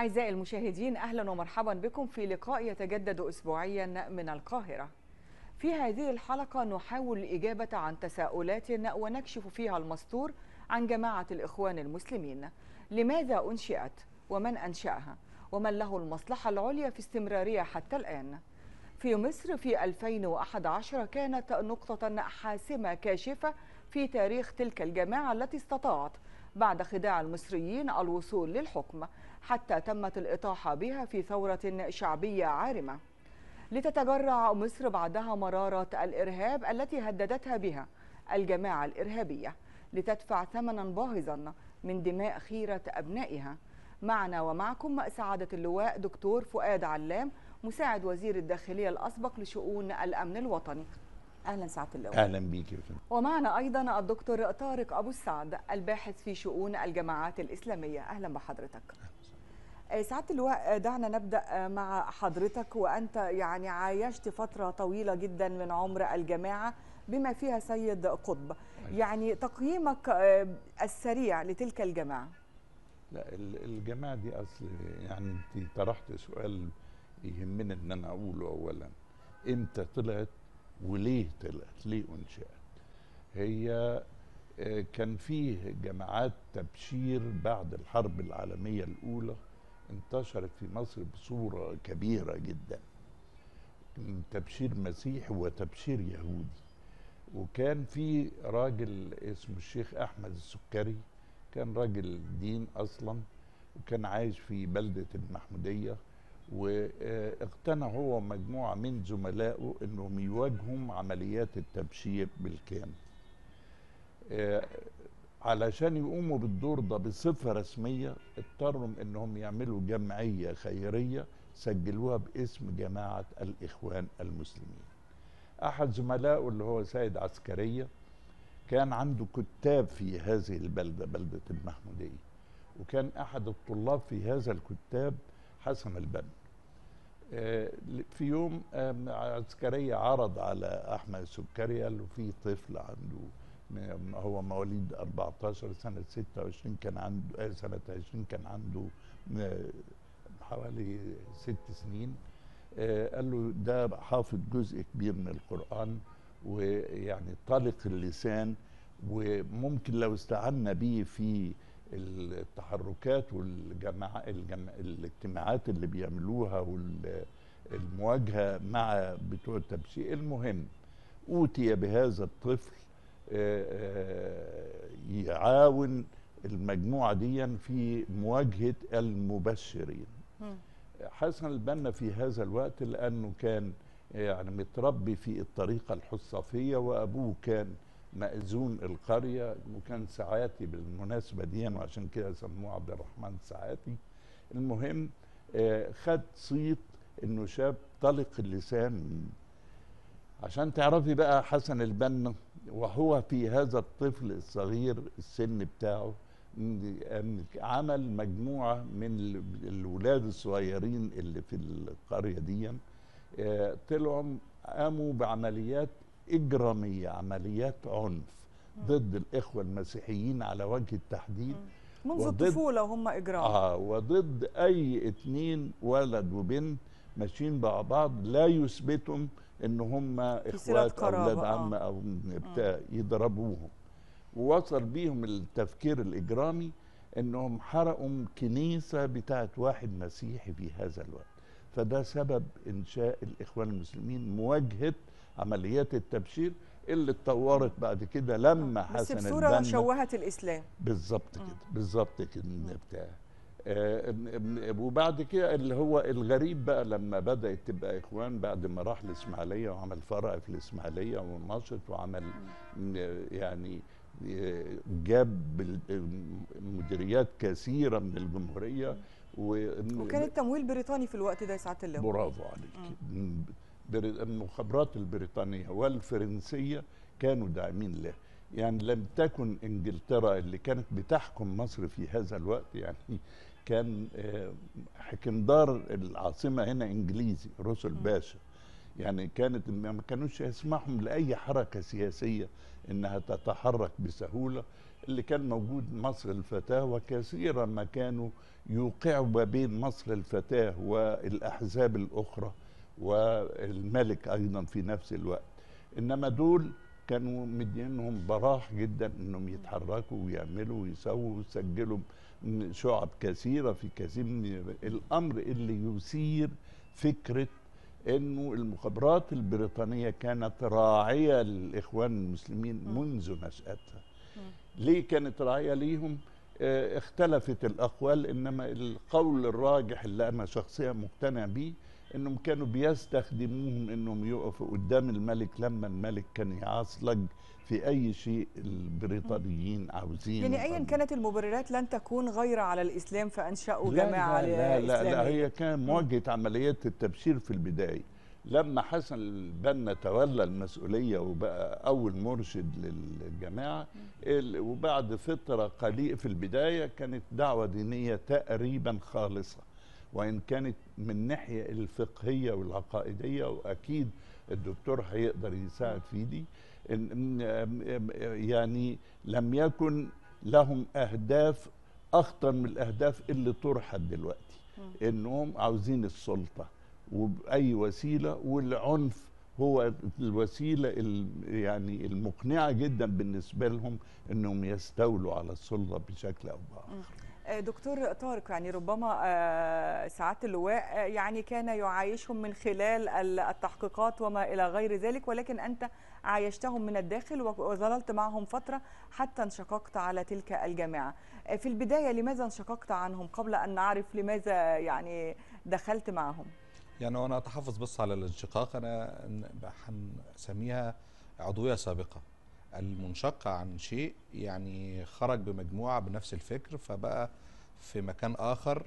أعزائي المشاهدين أهلا ومرحبا بكم في لقاء يتجدد أسبوعيا من القاهرة في هذه الحلقة نحاول الإجابة عن تساؤلات ونكشف فيها المستور عن جماعة الإخوان المسلمين لماذا أنشئت ومن أنشأها ومن له المصلحة العليا في استمرارها حتى الآن في مصر في 2011 كانت نقطة حاسمة كاشفة في تاريخ تلك الجماعة التي استطاعت بعد خداع المصريين الوصول للحكم حتى تمت الإطاحة بها في ثورة شعبية عارمة لتتجرع مصر بعدها مرارة الإرهاب التي هددتها بها الجماعة الإرهابية لتدفع ثمنا باهظا من دماء خيرة أبنائها معنا ومعكم سعادة اللواء دكتور فؤاد علام مساعد وزير الداخلية الأسبق لشؤون الأمن الوطني اهلا سعاده اللواء اهلا بيك يا فندم ومعنا ايضا الدكتور طارق ابو السعد الباحث في شؤون الجماعات الاسلاميه اهلا بحضرتك أهلا. آه، سعاده اللواء آه، دعنا نبدا آه، مع حضرتك وانت يعني عايشت فتره طويله جدا من عمر الجماعه بما فيها سيد قطب أيوة. يعني تقييمك السريع لتلك الجماعه لا الجماعه دي اصل يعني انت طرحت سؤال يهمني ان انا اقوله اولا امتى طلعت وليه طلعت ليه انشات هي كان فيه جماعات تبشير بعد الحرب العالميه الاولى انتشرت في مصر بصورة كبيرة جدا تبشير مسيحي وتبشير يهودي وكان في راجل اسمه الشيخ أحمد السكري كان راجل دين أصلا وكان عايش في بلدة المحمودية واقتنع هو ومجموعة من زملائه أنهم يواجهوا عمليات التبشير بالكامل علشان يقوموا بالدور ده بصفة رسمية اضطروا انهم يعملوا جمعية خيرية سجلوها باسم جماعة الاخوان المسلمين احد زملائه اللي هو سيد عسكرية كان عنده كتاب في هذه البلدة بلدة المحمودية وكان احد الطلاب في هذا الكتاب حسن البن. آه، في يوم آه، عسكرية عرض على أحمد سكري قال له في طفل عنده هو مواليد 14 سنة 26 كان عنده آه، سنة 20 كان عنده آه، حوالي ست سنين آه، قال له ده حافظ جزء كبير من القرآن ويعني طلق اللسان وممكن لو استعنا به في التحركات والجماعة الجماعة الاجتماعات اللي بيعملوها والمواجهة مع بتوع التبشير المهم أوتي بهذا الطفل يعاون المجموعه دي في مواجهه المبشرين حسن البنا في هذا الوقت لانه كان يعني متربي في الطريقه الحصافيه وابوه كان مأذون القرية وكان سعاتي بالمناسبة دي وعشان كده سموه عبد الرحمن سعاتي المهم خد صيت انه شاب طلق اللسان عشان تعرفي بقى حسن البنا وهو في هذا الطفل الصغير السن بتاعه عمل مجموعة من الولاد الصغيرين اللي في القرية دي آه، طلعوا قاموا بعمليات إجرامية عمليات عنف ضد الإخوة المسيحيين على وجه التحديد منذ الطفولة هم إجرام آه وضد أي اتنين ولد وبنت ماشيين مع بعض لا يثبتهم ان هم اخوات اولاد آه. عم او آه. بتاع يضربوهم ووصل بيهم التفكير الاجرامي انهم حرقوا كنيسه بتاعت واحد مسيحي في هذا الوقت فده سبب انشاء الاخوان المسلمين مواجهه عمليات التبشير اللي اتطورت بعد كده لما آه. حسن بس بصوره شوهت الاسلام بالظبط كده بالظبط كده بتاع آه، وبعد كده اللي هو الغريب بقى لما بدات تبقى اخوان بعد ما راح الاسماعيليه وعمل فرع في الاسماعيليه ونشط وعمل يعني آه، جاب مديريات كثيره من الجمهوريه وكان التمويل بريطاني في الوقت ده يا سعاده الله برافو عليك المخابرات البريطانيه والفرنسيه كانوا داعمين له يعني لم تكن انجلترا اللي كانت بتحكم مصر في هذا الوقت يعني كان حكمدار آه، العاصمه هنا انجليزي رسل باشا يعني كانت ما كانوش يسمحهم لاي حركه سياسيه انها تتحرك بسهوله اللي كان موجود مصر الفتاة وكثيرا ما كانوا يوقعوا ما بين مصر الفتاة والأحزاب الأخرى والملك أيضا في نفس الوقت إنما دول كانوا مدينهم براح جدا إنهم يتحركوا ويعملوا ويسووا ويسجلوا شعب كثيرة في كثير من الأمر اللي يثير فكرة أنه المخابرات البريطانية كانت راعية للإخوان المسلمين منذ نشأتها ليه كانت راعية ليهم آه، اختلفت الأقوال إنما القول الراجح اللي أنا شخصيا مقتنع بيه انهم كانوا بيستخدموهم انهم يقفوا قدام الملك لما الملك كان يعاصلك في اي شيء البريطانيين عاوزينه يعني ايا كانت المبررات لن تكون غير على الاسلام فانشاوا لا جماعه لا لا, لا, لا هي كان مواجهه عمليات التبشير في البدايه لما حسن البنا تولى المسؤوليه وبقى اول مرشد للجماعه وبعد فتره قليله في البدايه كانت دعوه دينيه تقريبا خالصه وان كانت من الناحيه الفقهيه والعقائديه واكيد الدكتور هيقدر يساعد في دي يعني لم يكن لهم اهداف اخطر من الاهداف اللي طرحت دلوقتي انهم عاوزين السلطه وباي وسيله والعنف هو الوسيله يعني المقنعه جدا بالنسبه لهم انهم يستولوا على السلطه بشكل او باخر دكتور طارق يعني ربما آه، سعاده اللواء آه، يعني كان يعايشهم من خلال التحقيقات وما الى غير ذلك ولكن انت عايشتهم من الداخل وظللت معهم فتره حتى انشققت على تلك الجامعه آه، في البدايه لماذا انشققت عنهم قبل ان نعرف لماذا يعني دخلت معهم يعني وانا اتحفظ بس على الانشقاق انا سميها عضويه سابقه المنشقة عن شيء يعني خرج بمجموعة بنفس الفكر فبقى في مكان آخر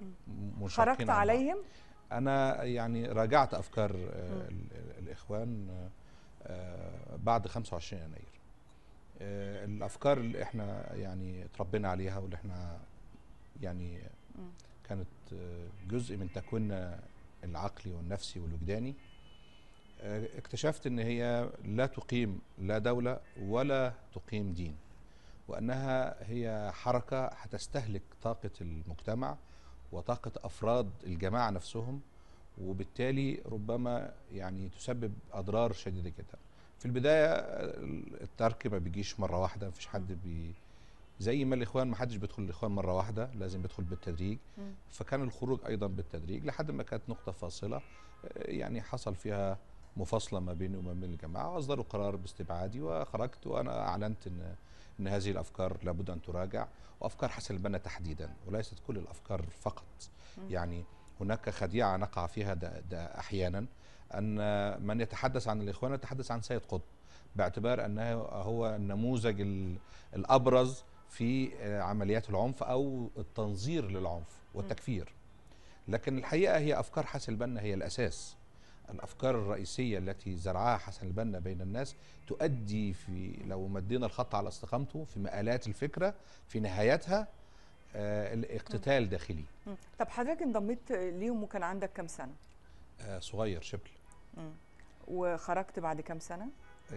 منشقين خرجت عليهم؟ أنا يعني راجعت أفكار آه، الإخوان آه، بعد 25 يناير آه، الأفكار اللي احنا يعني اتربينا عليها واللي احنا يعني كانت جزء من تكويننا العقلي والنفسي والوجداني آه، اكتشفت ان هي لا تقيم لا دوله ولا تقيم دين وانها هي حركه هتستهلك طاقه المجتمع وطاقه افراد الجماعه نفسهم وبالتالي ربما يعني تسبب اضرار شديده جدا في البدايه آه، الترك ما بيجيش مره واحده مفيش حد بي زي ما الاخوان ما حدش بيدخل الاخوان مره واحده لازم بيدخل بالتدريج فكان الخروج ايضا بالتدريج لحد ما كانت نقطه فاصله آه، يعني حصل فيها مفاصله ما بيني وما بين أمم الجماعه واصدروا قرار باستبعادي وخرجت وانا اعلنت ان ان هذه الافكار لابد ان تراجع وافكار حسن البنا تحديدا وليست كل الافكار فقط يعني هناك خديعه نقع فيها ده, ده احيانا ان من يتحدث عن الاخوان يتحدث عن سيد قطب باعتبار انه هو النموذج الابرز في عمليات العنف او التنظير للعنف والتكفير لكن الحقيقه هي افكار حسن البنا هي الاساس الافكار الرئيسيه التي زرعها حسن البنا بين الناس تؤدي في لو مدينا الخط على استقامته في مآلات الفكره في نهايتها آه الاقتتال داخلي طب حضرتك انضميت ليهم وكان عندك كام سنه آه صغير شبل وخرجت بعد كام سنه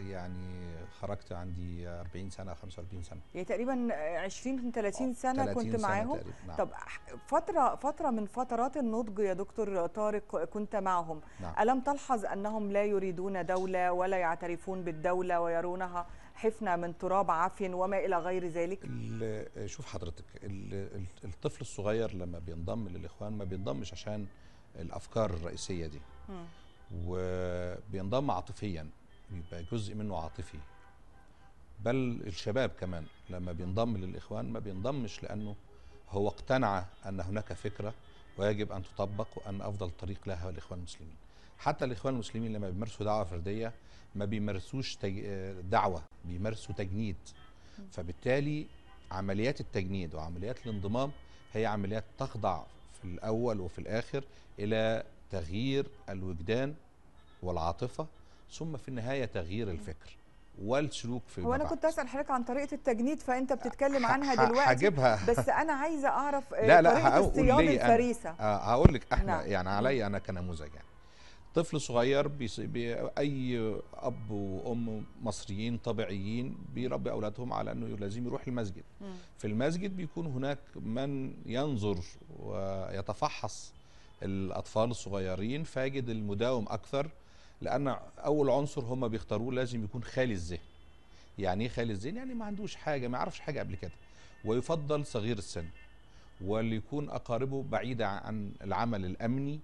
يعني خرجت عندي 40 سنه 45 سنه يعني تقريبا 20 30 آه، سنه 30 كنت سنة معاهم تقريبا. نعم. طب فتره فتره من فترات النضج يا دكتور طارق كنت معهم نعم. الم تلحظ انهم لا يريدون دوله ولا يعترفون بالدوله ويرونها حفنه من تراب عفن وما الى غير ذلك شوف حضرتك الطفل الصغير لما بينضم للاخوان ما بينضمش عشان الافكار الرئيسيه دي م. وبينضم عاطفيا بيبقى جزء منه عاطفي بل الشباب كمان لما بينضم للإخوان ما بينضمش لأنه هو اقتنع أن هناك فكرة ويجب أن تطبق وأن أفضل طريق لها هو الإخوان المسلمين حتى الإخوان المسلمين لما بيمارسوا دعوة فردية ما بيمارسوش دعوة بيمارسوا تجنيد فبالتالي عمليات التجنيد وعمليات الانضمام هي عمليات تخضع في الأول وفي الآخر إلى تغيير الوجدان والعاطفة ثم في النهايه تغيير الفكر والسلوك في هو انا كنت اسال حضرتك عن طريقه التجنيد فانت بتتكلم عنها دلوقتي هجيبها بس انا عايزه اعرف لا لا هقول لي الفريسه آه هقول لك احنا نعم. يعني نعم. عليا انا كنموذج يعني طفل صغير اي اب وام مصريين طبيعيين بيربي اولادهم على انه لازم يروح المسجد م. في المسجد بيكون هناك من ينظر ويتفحص الاطفال الصغيرين فيجد المداوم اكثر لان اول عنصر هم بيختاروه لازم يكون خالي الذهن يعني ايه خالي الذهن يعني ما عندوش حاجه ما يعرفش حاجه قبل كده ويفضل صغير السن واللي يكون اقاربه بعيده عن العمل الامني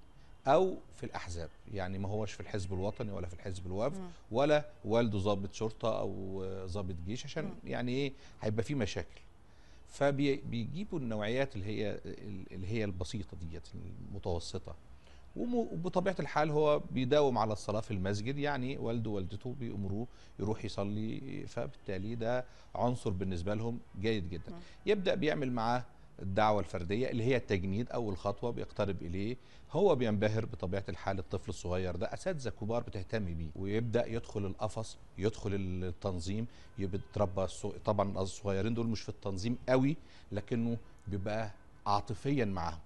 او في الاحزاب يعني ما هوش في الحزب الوطني ولا في الحزب الوقف ولا والده ضابط شرطه او ضابط جيش عشان يعني ايه هيبقى في مشاكل فبيجيبوا النوعيات اللي هي اللي هي البسيطه ديت المتوسطه وبطبيعه الحال هو بيداوم على الصلاه في المسجد يعني والده ووالدته بيامروه يروح يصلي فبالتالي ده عنصر بالنسبه لهم جيد جدا يبدا بيعمل معاه الدعوة الفردية اللي هي التجنيد أول خطوة بيقترب إليه هو بينبهر بطبيعة الحال الطفل الصغير ده أساتذة كبار بتهتم بيه ويبدأ يدخل القفص يدخل التنظيم يتربى طبعا الصغيرين دول مش في التنظيم قوي لكنه بيبقى عاطفيا معاهم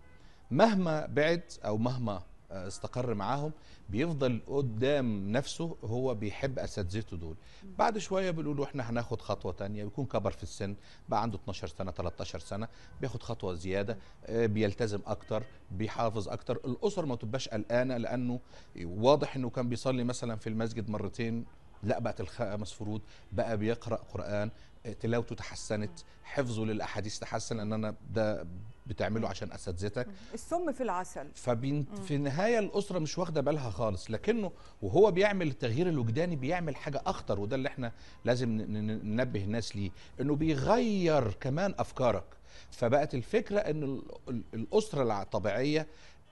مهما بعد أو مهما استقر معاهم بيفضل قدام نفسه هو بيحب اساتذته دول بعد شويه بيقولوا احنا هناخد خطوه تانية بيكون كبر في السن بقى عنده 12 سنه 13 سنه بياخد خطوه زياده آه، بيلتزم اكتر بيحافظ اكتر الاسر ما تبقاش قلقانه لانه واضح انه كان بيصلي مثلا في المسجد مرتين لا بقت الخامس فروض بقى بيقرا قران آه، تلاوته تحسنت حفظه للاحاديث تحسن ان انا ده بتعمله عشان اساتذتك السم في العسل فبين في النهايه الاسره مش واخده بالها خالص لكنه وهو بيعمل التغيير الوجداني بيعمل حاجه اخطر وده اللي احنا لازم ننبه الناس ليه انه بيغير كمان افكارك فبقت الفكره ان الاسره الطبيعيه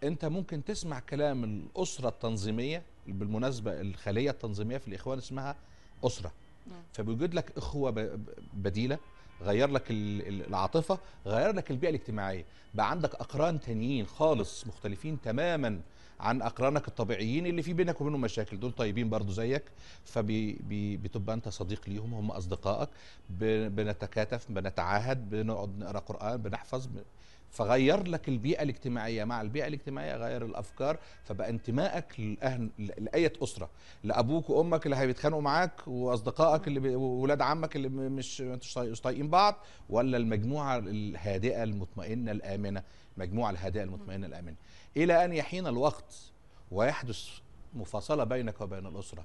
انت ممكن تسمع كلام الاسره التنظيميه بالمناسبه الخليه التنظيميه في الاخوان اسمها اسره فبيوجد لك اخوه بديله غير لك العاطفه غير لك البيئه الاجتماعيه بقى عندك اقران تانيين خالص مختلفين تماما عن اقرانك الطبيعيين اللي في بينك وبينهم مشاكل دول طيبين برضو زيك فبتبقى انت صديق ليهم هم اصدقائك بنتكاتف بنتعاهد بنقعد نقرا قران بنحفظ فغير لك البيئة الاجتماعية مع البيئة الاجتماعية غير الأفكار فبقى انتمائك لأهل لأية أسرة لأبوك وأمك اللي هيتخانقوا معاك وأصدقائك اللي وولاد عمك اللي مش مش طايقين بعض ولا المجموعة الهادئة المطمئنة الآمنة المجموعة الهادئة المطمئنة الآمنة إلى أن يحين الوقت ويحدث مفاصلة بينك وبين الأسرة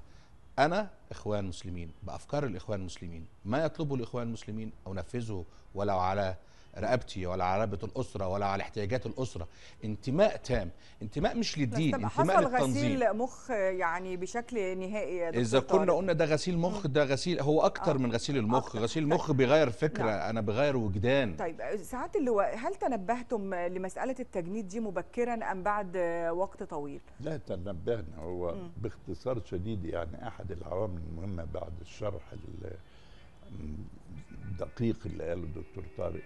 أنا إخوان مسلمين بأفكار الإخوان المسلمين ما يطلبه الإخوان المسلمين أنفذه ولو على رقبتي ولا على رقبه الاسره ولا على احتياجات الاسره انتماء تام انتماء مش للدين انتماء حصل للتنظيم غسيل مخ يعني بشكل نهائي دكتور اذا كنا قلنا ده غسيل مخ ده غسيل هو اكتر آه. من غسيل المخ أكتر. غسيل المخ بيغير فكره نعم. انا بغير وجدان طيب ساعات اللواء هل تنبهتم لمساله التجنيد دي مبكرا ام بعد وقت طويل لا تنبهنا هو م. باختصار شديد يعني احد العوامل المهمه بعد الشرح الدقيق اللي قاله الدكتور طارق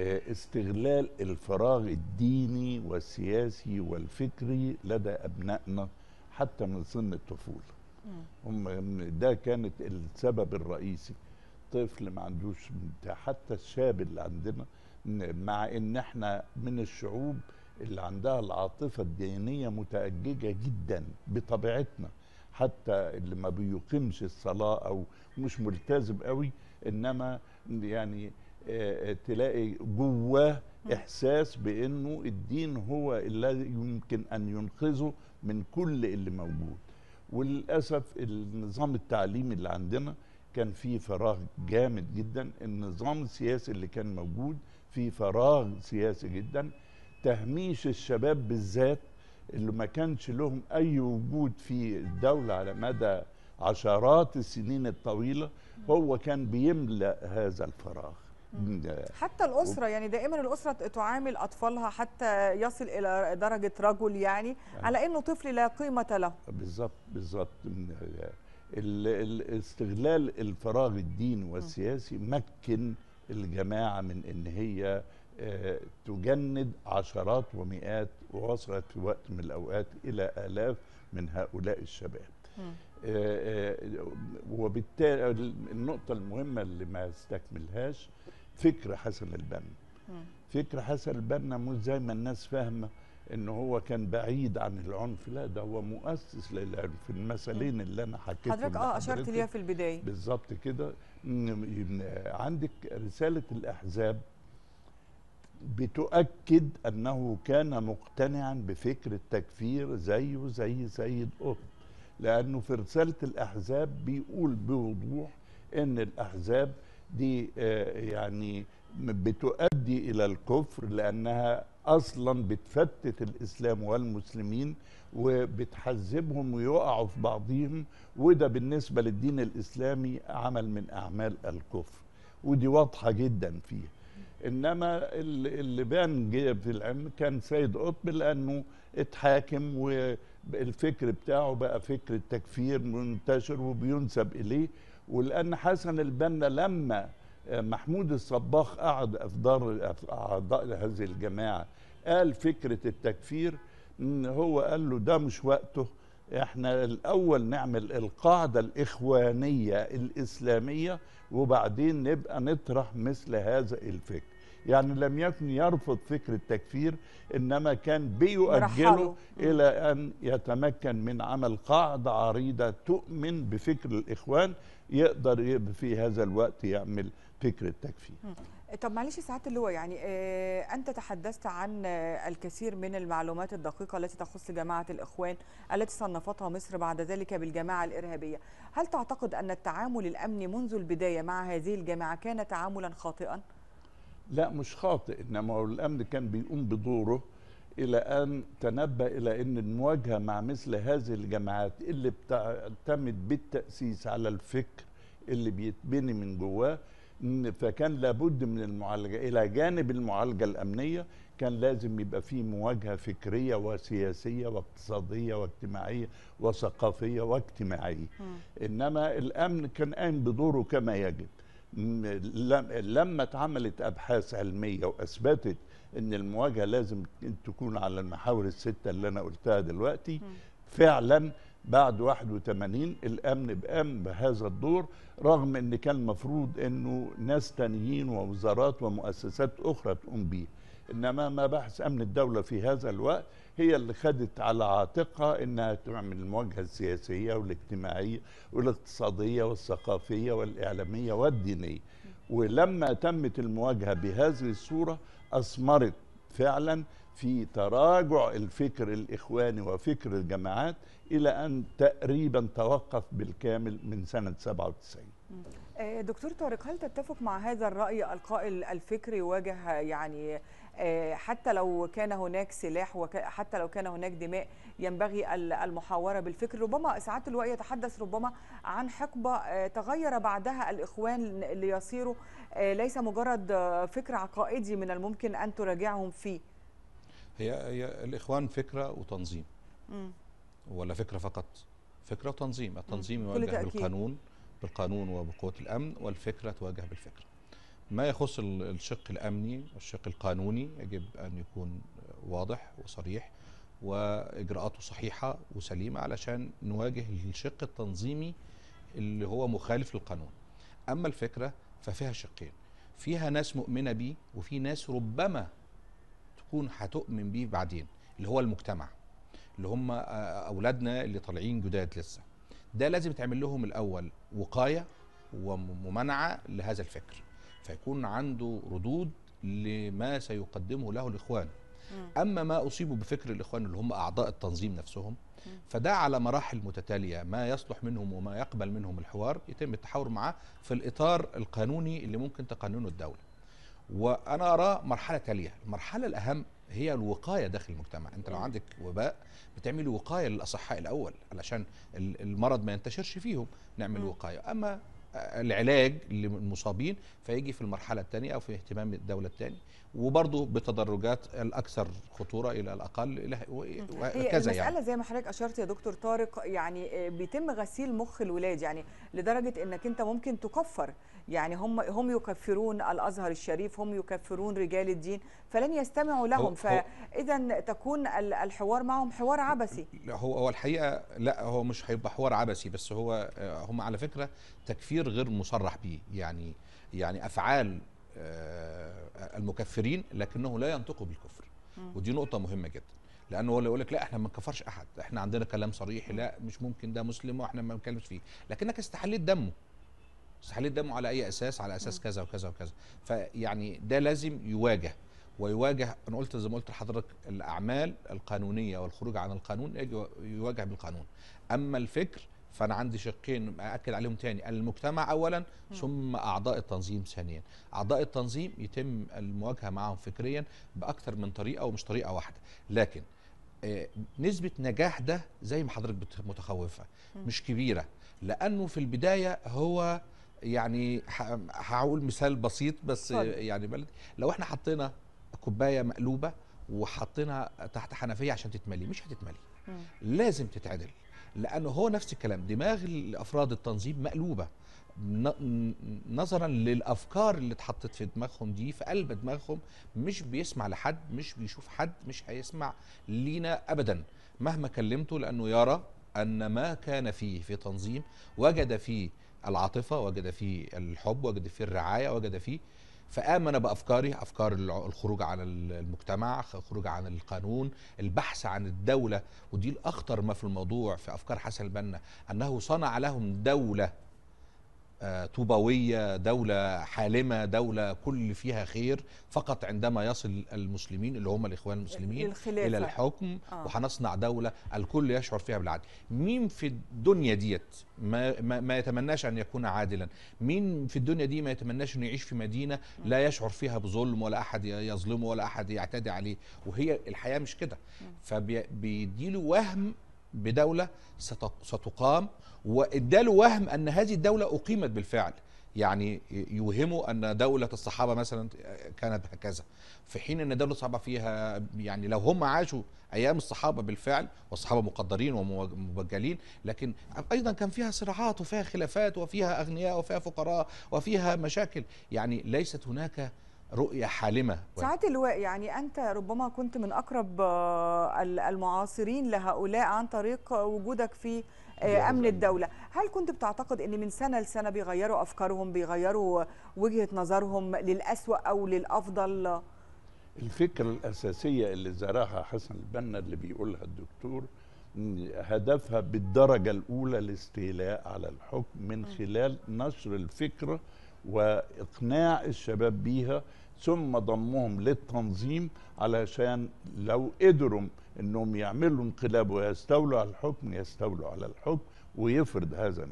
آه، استغلال الفراغ الديني والسياسي والفكري لدى أبنائنا حتى من سن الطفولة هم ده كانت السبب الرئيسي طفل ما عندوش حتى الشاب اللي عندنا مع ان احنا من الشعوب اللي عندها العاطفة الدينية متأججة جدا بطبيعتنا حتى اللي ما بيقيمش الصلاة او مش ملتزم قوي انما يعني آه، آه، تلاقي جواه احساس بانه الدين هو الذي يمكن ان ينقذه من كل اللي موجود وللاسف النظام التعليمي اللي عندنا كان فيه فراغ جامد جدا النظام السياسي اللي كان موجود في فراغ سياسي جدا تهميش الشباب بالذات اللي ما كانش لهم اي وجود في الدوله على مدى عشرات السنين الطويله هو كان بيملا هذا الفراغ حتى الاسره يعني دائما الاسره تعامل اطفالها حتى يصل الى درجه رجل يعني, يعني على انه طفل لا قيمه له بالظبط بالظبط الاستغلال الفراغ الديني والسياسي مكن الجماعه من ان هي آه، تجند عشرات ومئات ووصلت في وقت من الاوقات الى الاف من هؤلاء الشباب آه، آه، وبالتالي النقطة المهمة اللي ما استكملهاش فكر حسن البنا فكر حسن البنا مش زي ما الناس فاهمه ان هو كان بعيد عن العنف لا ده هو مؤسس للعنف المثلين اللي انا حكيتهم حضرتك اه اشرت ليها في البدايه بالظبط كده عندك رساله الاحزاب بتؤكد انه كان مقتنعا بفكر التكفير زيه زي سيد قطب لانه في رساله الاحزاب بيقول بوضوح ان الاحزاب دي آه، يعني بتؤدي الى الكفر لانها اصلا بتفتت الاسلام والمسلمين وبتحزبهم ويقعوا في بعضهم وده بالنسبه للدين الاسلامي عمل من اعمال الكفر ودي واضحه جدا فيه انما اللي بان في العلم كان سيد قطب لانه اتحاكم والفكر بتاعه بقى فكر التكفير منتشر وبينسب اليه ولان حسن البنا لما محمود الصباخ قعد دار اعضاء هذه الجماعه قال فكره التكفير هو قال له ده مش وقته احنا الاول نعمل القاعده الاخوانيه الاسلاميه وبعدين نبقى نطرح مثل هذا الفكر يعني لم يكن يرفض فكر التكفير انما كان بيؤجله الى ان يتمكن من عمل قاعده عريضه تؤمن بفكر الاخوان يقدر في هذا الوقت يعمل فكره تكفير طب معلش سعاده اللواء يعني آه، انت تحدثت عن آه، الكثير من المعلومات الدقيقه التي تخص جماعه الاخوان التي صنفتها مصر بعد ذلك بالجماعه الارهابيه، هل تعتقد ان التعامل الامني منذ البدايه مع هذه الجماعه كان تعاملا خاطئا؟ لا مش خاطئ انما الامن كان بيقوم بدوره الى ان تنبا الى ان المواجهه مع مثل هذه الجماعات اللي بتعتمد بالتاسيس على الفكر اللي بيتبني من جواه فكان لابد من المعالجه الى جانب المعالجه الامنيه كان لازم يبقى في مواجهه فكريه وسياسيه واقتصاديه واجتماعيه وثقافيه واجتماعيه م. انما الامن كان قايم بدوره كما يجب لما اتعملت ابحاث علميه واثبتت ان المواجهه لازم تكون على المحاور السته اللي انا قلتها دلوقتي فعلا بعد 81 الامن بقام بهذا الدور رغم ان كان المفروض انه ناس تانيين ووزارات ومؤسسات اخرى تقوم بيه انما مباحث امن الدوله في هذا الوقت هي اللي خدت على عاتقها انها تعمل المواجهه السياسيه والاجتماعيه والاقتصاديه والثقافيه والاعلاميه والدينيه ولما تمت المواجهه بهذه الصوره اثمرت فعلا في تراجع الفكر الاخواني وفكر الجماعات الى ان تقريبا توقف بالكامل من سنه 97 آه، دكتور طارق هل تتفق مع هذا الراي القائل الفكري يواجه يعني آه، حتى لو كان هناك سلاح وحتى لو كان هناك دماء ينبغي المحاورة بالفكر ربما سعادة اللواء يتحدث ربما عن حقبة آه، تغير بعدها الإخوان ليصيروا آه، ليس مجرد آه، فكر عقائدي من الممكن أن تراجعهم فيه هي, هي الإخوان فكرة وتنظيم م. ولا فكرة فقط فكرة وتنظيم التنظيم يواجه بالقانون بالقانون وبقوة الأمن والفكرة تواجه بالفكرة ما يخص الشق الأمني والشق القانوني يجب أن يكون واضح وصريح واجراءاته صحيحه وسليمه علشان نواجه الشق التنظيمي اللي هو مخالف للقانون. اما الفكره ففيها شقين. فيها ناس مؤمنه بيه وفي ناس ربما تكون هتؤمن بيه بعدين اللي هو المجتمع اللي هم آه، آه، اولادنا اللي طالعين جداد لسه. ده لازم يتعمل لهم الاول وقايه وممانعه لهذا الفكر. فيكون عنده ردود لما سيقدمه له الاخوان اما ما اصيبوا بفكر الاخوان اللي هم اعضاء التنظيم نفسهم فده على مراحل متتاليه ما يصلح منهم وما يقبل منهم الحوار يتم التحاور معاه في الاطار القانوني اللي ممكن تقننه الدوله وانا ارى مرحله تاليه المرحله الاهم هي الوقايه داخل المجتمع انت لو عندك وباء بتعمل وقايه للاصحاء الاول علشان المرض ما ينتشرش فيهم نعمل وقايه اما العلاج للمصابين فيجي في المرحله الثانيه او في اهتمام الدوله الثانيه وبرضه بتدرجات الاكثر خطوره الى الاقل وهكذا يعني المساله زي ما حضرتك اشرت يا دكتور طارق يعني آه، بيتم غسيل مخ الولاد يعني لدرجه انك انت ممكن تكفر يعني هم هم يكفرون الازهر الشريف هم يكفرون رجال الدين فلن يستمعوا لهم فاذا تكون الحوار معهم حوار عبثي لا هو هو الحقيقه لا هو مش هيبقى حوار عبثي بس هو هم على فكره تكفير غير مصرح به يعني يعني افعال آه، المكفرين لكنه لا ينطق بالكفر ودي نقطه مهمه جدا لانه هو يقول لك لا احنا ما نكفرش احد احنا عندنا كلام صريح لا مش ممكن ده مسلم واحنا ما بنتكلمش فيه لكنك استحليت دمه استحالة دمه على أي أساس على أساس كذا وكذا وكذا فيعني ده لازم يواجه ويواجه أنا قلت زي ما قلت لحضرتك الأعمال القانونية والخروج عن القانون يواجه بالقانون أما الفكر فانا عندي شقين اكد عليهم تاني المجتمع اولا ثم اعضاء التنظيم ثانيا اعضاء التنظيم يتم المواجهه معهم فكريا باكثر من طريقه ومش طريقه واحده لكن آه، نسبة نجاح ده زي ما حضرتك متخوفة مش كبيرة لأنه في البداية هو يعني هقول مثال بسيط بس طبعا. يعني بلد لو احنا حطينا كوبايه مقلوبه وحطينا تحت حنفيه عشان تتملي مش هتتملي لازم تتعدل لانه هو نفس الكلام دماغ الافراد التنظيم مقلوبه نظرا للافكار اللي اتحطت في دماغهم دي في قلب دماغهم مش بيسمع لحد مش بيشوف حد مش هيسمع لينا ابدا مهما كلمته لانه يرى ان ما كان فيه في تنظيم وجد فيه العاطفه وجد فيه الحب وجد فيه الرعايه وجد فيه فامن بأفكاري افكار الخروج عن المجتمع الخروج عن القانون البحث عن الدوله ودي الاخطر ما في الموضوع في افكار حسن البنا انه صنع لهم دوله آه، طوبوية دولة حالمة دولة كل فيها خير فقط عندما يصل المسلمين اللي هم الإخوان المسلمين الخلافة. إلى الحكم آه. وهنصنع دولة الكل يشعر فيها بالعدل مين في الدنيا ديت ما, ما, ما يتمناش أن يكون عادلا مين في الدنيا دي ما يتمناش أن يعيش في مدينة لا يشعر فيها بظلم ولا أحد يظلمه ولا أحد يعتدي عليه وهي الحياة مش كده فبيديله وهم بدولة ستقام واداله وهم أن هذه الدولة أقيمت بالفعل يعني يوهموا أن دولة الصحابة مثلا كانت هكذا في حين أن دولة الصحابة فيها يعني لو هم عاشوا أيام الصحابة بالفعل والصحابة مقدرين ومبجلين لكن أيضا كان فيها صراعات وفيها خلافات وفيها أغنياء وفيها فقراء وفيها مشاكل يعني ليست هناك رؤية حالمة ساعات اللواء يعني أنت ربما كنت من أقرب آه، المعاصرين لهؤلاء عن طريق وجودك في آه، أمن الدولة هل كنت بتعتقد أن من سنة لسنة بيغيروا أفكارهم بيغيروا وجهة نظرهم للأسوأ أو للأفضل الفكرة الأساسية اللي زرعها حسن البنا اللي بيقولها الدكتور هدفها بالدرجة الأولى الاستيلاء على الحكم من خلال نشر الفكرة واقناع الشباب بيها ثم ضمهم للتنظيم علشان لو قدروا انهم يعملوا انقلاب ويستولوا على الحكم يستولوا على الحكم ويفرض هذا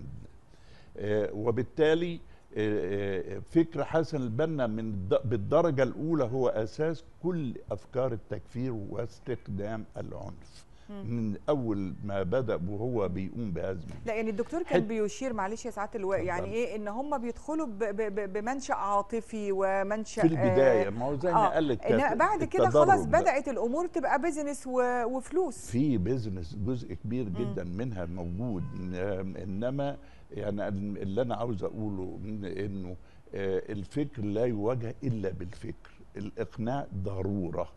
آه، وبالتالي آه، آه، فكر حسن البنا من بالدرجه الاولى هو اساس كل افكار التكفير واستخدام العنف من اول ما بدا وهو بيقوم بهزمه لا يعني الدكتور كان حت... بيشير معلش يا سعاده اللواء يعني ايه ان هم بيدخلوا ب... ب... بمنشا عاطفي ومنشا في البدايه آه، ما هو زي ما آه. قالت آه. بعد كده خلاص بدات الامور تبقى بيزنس و... وفلوس في بيزنس جزء كبير جدا م. منها موجود انما يعني اللي انا عاوز اقوله انه آه، الفكر لا يواجه الا بالفكر الاقناع ضروره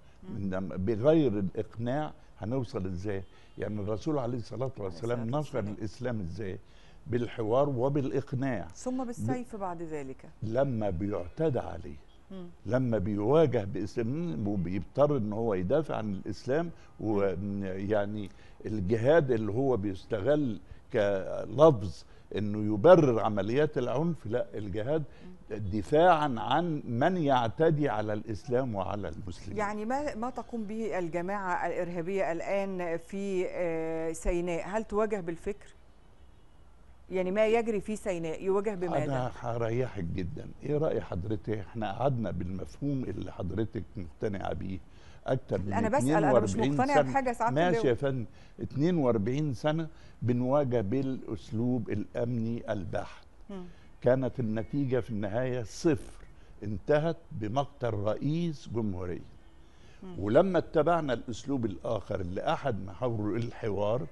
بغير الاقناع هنوصل ازاي يعني الرسول عليه الصلاه والسلام نشر الاسلام ازاي بالحوار وبالاقناع ثم بالسيف ب... بعد ذلك لما بيعتدى عليه لما بيواجه باسلام وبيضطر ان هو يدافع عن الاسلام ويعني الجهاد اللي هو بيستغل كلفظ انه يبرر عمليات العنف لا الجهاد دفاعا عن من يعتدي على الاسلام وعلى المسلمين يعني ما ما تقوم به الجماعه الارهابيه الان في آه، سيناء هل تواجه بالفكر يعني ما يجري في سيناء يواجه بماذا انا هريحك جدا ايه راي حضرتك احنا قعدنا بالمفهوم اللي حضرتك مقتنعه بيه اكتر من انا بسال انا مش مقتنع بحاجه ساعات ماشي يا فندم 42 سنه بنواجه بالاسلوب الامني البحت كانت النتيجه في النهايه صفر انتهت بمقتل رئيس جمهوريه ولما اتبعنا الاسلوب الاخر اللي احد محاور الحوار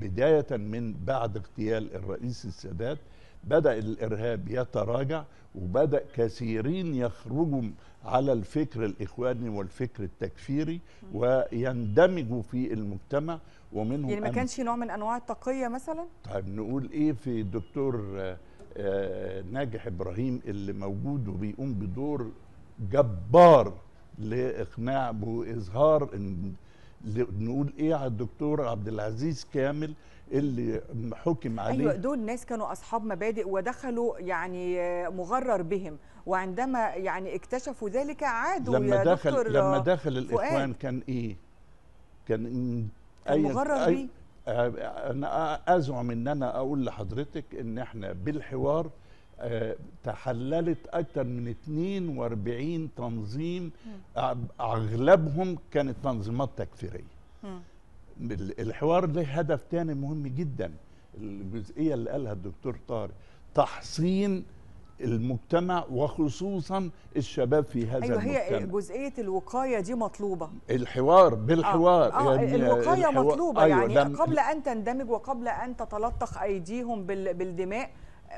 بدايه من بعد اغتيال الرئيس السادات بدا الارهاب يتراجع وبدا كثيرين يخرجوا على الفكر الإخواني والفكر التكفيري ويندمجوا في المجتمع ومنهم يعني ما كانش نوع من أنواع التقية مثلا؟ طيب نقول إيه في الدكتور آه، آه، ناجح إبراهيم اللي موجود وبيقوم بدور جبار لإقناع وإظهار نقول ايه على الدكتور عبد العزيز كامل اللي حكم أيوة، عليه ايوه دول ناس كانوا اصحاب مبادئ ودخلوا يعني آه، مغرر بهم وعندما يعني اكتشفوا ذلك عادوا لما يا دخل دكتور لما دخل الاخوان كان ايه كان اي مغرر أي آه، انا ازعم ان انا اقول لحضرتك ان احنا بالحوار آه، تحللت اكثر من 42 تنظيم اغلبهم كانت تنظيمات تكفيريه الحوار له هدف تاني مهم جدا الجزئيه اللي قالها الدكتور طارق تحصين المجتمع وخصوصا الشباب في هذا أيوة المجتمع هي جزئيه الوقايه دي مطلوبه الحوار بالحوار آه. آه. يعني الوقايه الحوار. مطلوبه أيوة يعني قبل ان تندمج وقبل ان تتلطخ ايديهم بالدماء